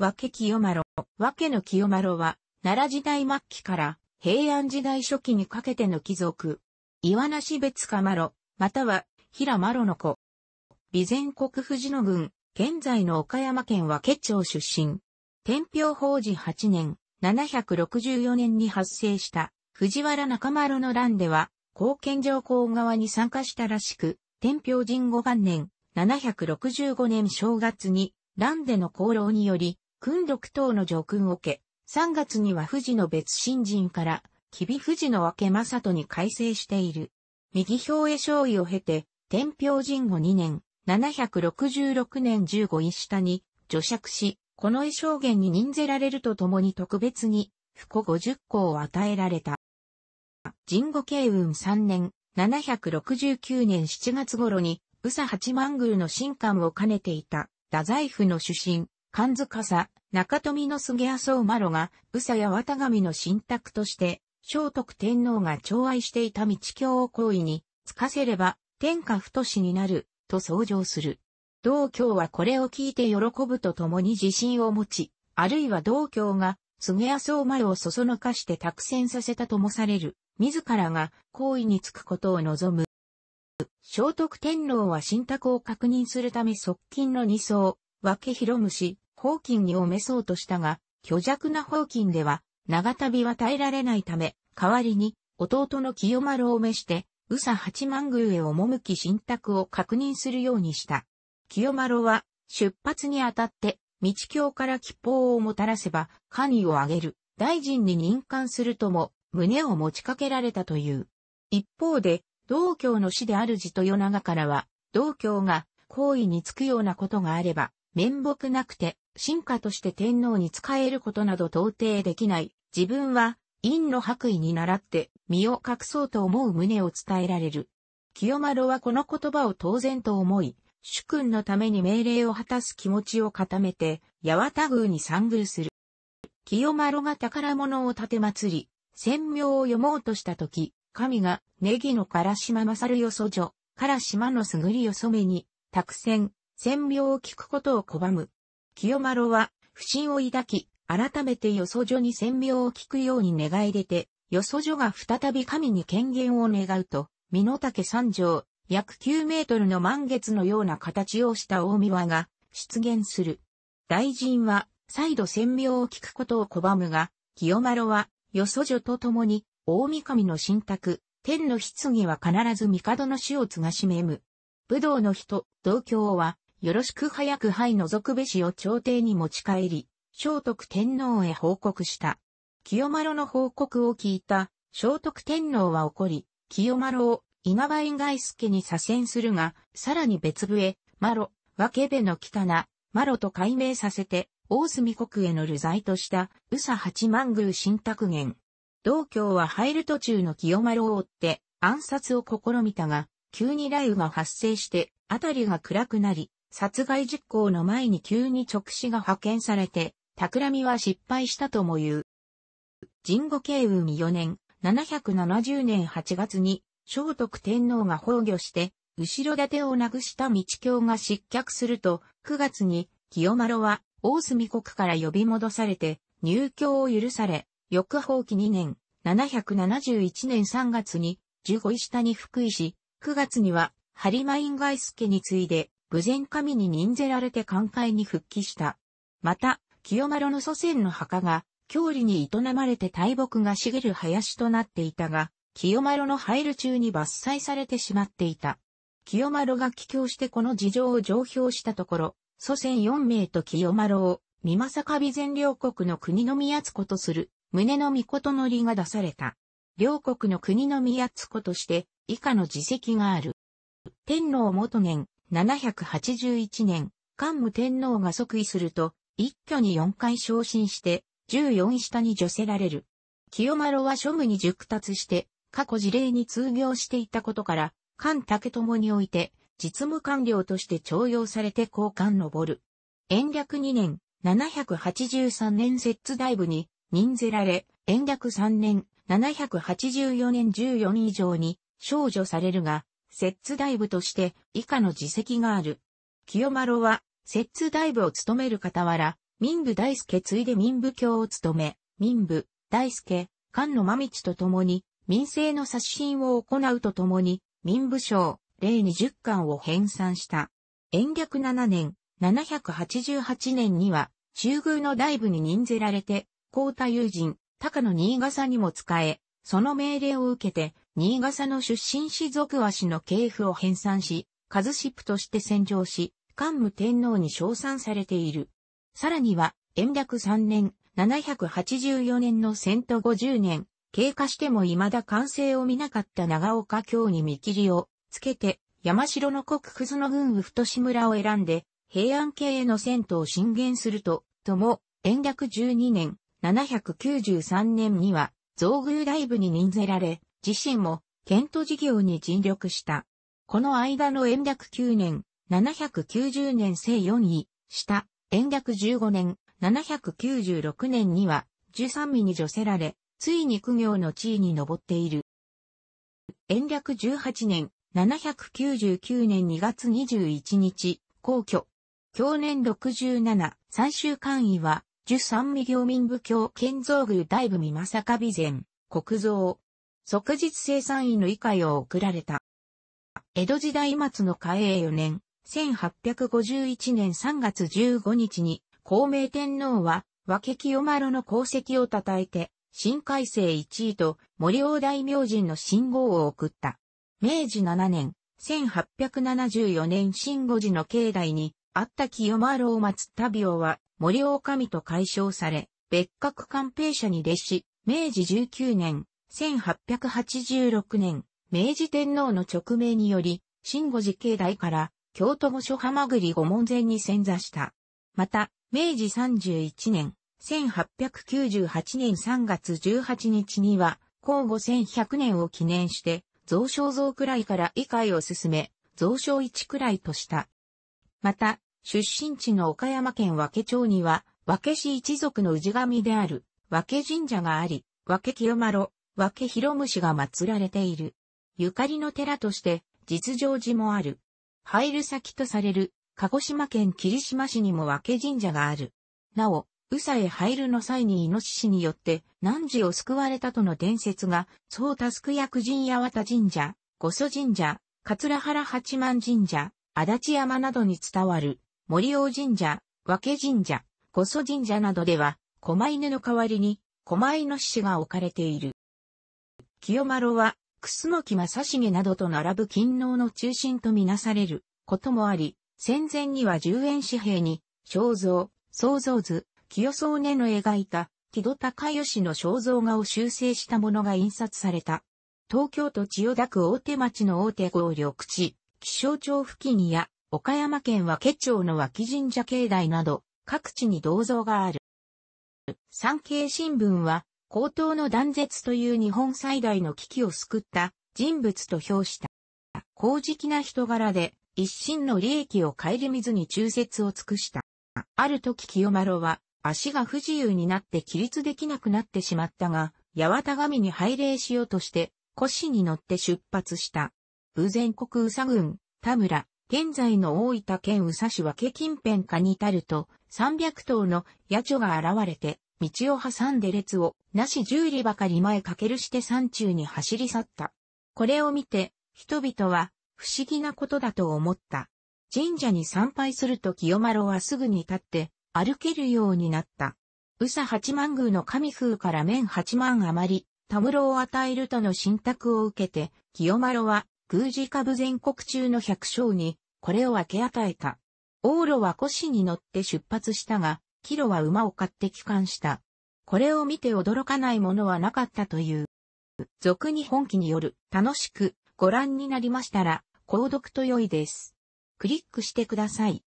わけ清ろ。わけの清ろは、奈良時代末期から平安時代初期にかけての貴族。岩梨別かまろ、または、平まろの子。備前国藤野郡、現在の岡山県和家町出身。天平法治8年、764年に発生した藤原中丸の乱では、貢献上皇側に参加したらしく、天平神五元年、765年正月に、乱での功労により、訓六等の助訓を受け、3月には富士の別新人から、吉備富士の明正人に改正している。右表へ勝位を経て、天平神後2年、766年15位下に、除釈し、この衣装源に任ぜられるとともに特別に、不古50個を与えられた。神後慶雲3年、769年7月頃に、宇佐八幡宮の神官を兼ねていた、太宰府の主神、神塚さ、中富の菅麻生麻呂が、宇佐や綿上の神託として、聖徳天皇が寵愛していた道教を行為に、つかせれば、天下太市になる、と創乗する。道教はこれを聞いて喜ぶとともに自信を持ち、あるいは道教が、菅麻生麻呂をそそのかして託戦させたともされる、自らが行為につくことを望む。聖徳天皇は神託を確認するため側近の二層、分け広虫、宝金におめそうとしたが、巨弱な宝金では、長旅は耐えられないため、代わりに、弟の清丸を召して、宇佐八幡宮へ赴き信託を確認するようにした。清丸は、出発にあたって、道教から吉報をもたらせば、官位を上げる、大臣に任官するとも、胸を持ちかけられたという。一方で、道教の師である地と与長からは、道教が行為につくようなことがあれば、面目なくて、進化として天皇に仕えることなど到底できない。自分は、陰の白衣に倣って、身を隠そうと思う旨を伝えられる。清丸はこの言葉を当然と思い、主君のために命令を果たす気持ちを固めて、八幡宮に参宮する。清丸が宝物を立て祭り、戦名を読もうとした時、神が、ネギの唐島勝よそ女、唐島のすぐりよそめに、託戦、戦病を聞くことを拒む。清丸は不信を抱き、改めてよそ女に戦病を聞くように願い出て、よそ女が再び神に権限を願うと、身の丈三条、約9メートルの満月のような形をした大見輪が出現する。大臣は再度戦病を聞くことを拒むが、清丸はよそ女と共に、大御神の神託、天の棺は必ず帝の死を継がしめむ。武道の人、道教は、よろしく早く敗除くべしを朝廷に持ち帰り、聖徳天皇へ報告した。清丸の報告を聞いた、聖徳天皇は怒り、清丸を稲葉院外助に左遷するが、さらに別部へ、マロ、分けべの北名、マロと改名させて、大隅国への流罪とした、宇佐八幡宮新宅元。道教は入る途中の清丸を追って、暗殺を試みたが、急に雷雨が発生して、辺りが暗くなり、殺害実行の前に急に直視が派遣されて、企みは失敗したとも言う。神護慶雲4年、770年8月に、聖徳天皇が崩御して、後ろ盾をなくした道教が失脚すると、9月に、清丸は、大隅国から呼び戻されて、入教を許され、翌放棄2年、771年3月に、十五位下に福井し、9月には、播磨院外助に次いで、無前神に任ぜられて寛解に復帰した。また、清丸の祖先の墓が、郷里に営まれて大木が茂る林となっていたが、清丸の入る中に伐採されてしまっていた。清丸が帰郷してこの事情を上表したところ、祖先4名と清丸を、美正神前両国の国の宮津子とする、胸の御事のりが出された。両国の国の宮津子として、以下の自責がある。天皇元年、781年、桓武天皇が即位すると、一挙に4回昇進して、14下に除せられる。清丸は庶務に熟達して、過去事例に通行していたことから、関武友において、実務官僚として徴用されて交換上る。延暦2年、783年摂津大部に任ぜられ、延暦3年、784年14以上に少女されるが、摂津大部として以下の自責がある。清丸は、摂津大部を務める傍ら、民部大輔ついで民部教を務め、民部、大輔、菅野真道と共に、民政の刷新を行うとともに、民部省、例二十巻を編纂した。延暦七年、七百八十八年には、中宮の大部に任ぜられて、高太友人、高野新笠にも使え、その命令を受けて、新潟の出身士族和氏の系譜を編纂し、数シップとして戦場し、桓武天皇に称賛されている。さらには、延暦3年、784年の戦闘50年、経過しても未だ完成を見なかった長岡京に見切りをつけて、山城の国葛の軍府太志村を選んで、平安系への戦闘を進言すると、とも、延暦12年、793年には、造宮大部に任せられ、自身も、ケント事業に尽力した。この間の延暦9年、790年正4位、下、延暦15年、796年には、13位に除せられ、ついに苦行の地位に上っている。延暦18年、799年2月21日、皇居。去年67、最終官位は、十三位行民部教建造具大部美正美前、国造。即日生産員の以下を送られた。江戸時代末の嘉永4年、1851年3月15日に、孔明天皇は、和気清丸の功績を称えて、新改正1位と森王大明神の信号を送った。明治7年、1874年新五時の境内に、あった清丸を祀った病は、森王神と解消され、別格官兵者に弟子、明治19年、1886年、明治天皇の勅命により、新五寺境内から京都御所浜栗御門前に潜座した。また、明治31年、1898年3月18日には、皇后1100年を記念して、蔵書像くらいから議会を進め、蔵書一くらいとした。また、出身地の岡山県和気町には、和気氏一族の氏神である、和気神社があり、和気清丸、分広虫が祀られている。ゆかりの寺として、実情寺もある。入る先とされる、鹿児島県霧島市にも分神社がある。なお、宇佐へ入るの際にイノシシによって、汝を救われたとの伝説が、総タスク役神八幡神社、五祖神社、桂原八幡神社、足立山などに伝わる、森王神社、和気神社、五祖神社などでは、狛犬の代わりに、狛犬の獅子が置かれている。清丸は、楠木正成などと並ぶ勤王の中心とみなされることもあり、戦前には十円紙幣に、肖像、創造図、清宗根の描いた、木戸高義の肖像画を修正したものが印刷された。東京都千代田区大手町の大手合緑地、気象庁付近や、岡山県和気町の和神社境内など、各地に銅像がある。産経新聞は、高等の断絶という日本最大の危機を救った人物と評した。公直な人柄で一心の利益を顧みずに忠説を尽くした。ある時清丸は足が不自由になって起立できなくなってしまったが、八幡神に拝礼しようとして、腰に乗って出発した。武前国宇佐郡、田村、現在の大分県宇佐市はけ近辺下に至ると、300頭の野鳥が現れて、道を挟んで列を、なし十里ばかり前かけるして山中に走り去った。これを見て、人々は、不思議なことだと思った。神社に参拝すると清丸はすぐに立って、歩けるようになった。宇佐八幡宮の神風から面八万余り、田室を与えるとの信託を受けて、清丸は、宮司下部全国中の百姓に、これを分け与えた。往路は腰に乗って出発したが、キロは馬を買って帰還した。これを見て驚かないものはなかったという。俗に本気による楽しくご覧になりましたら、購読と良いです。クリックしてください。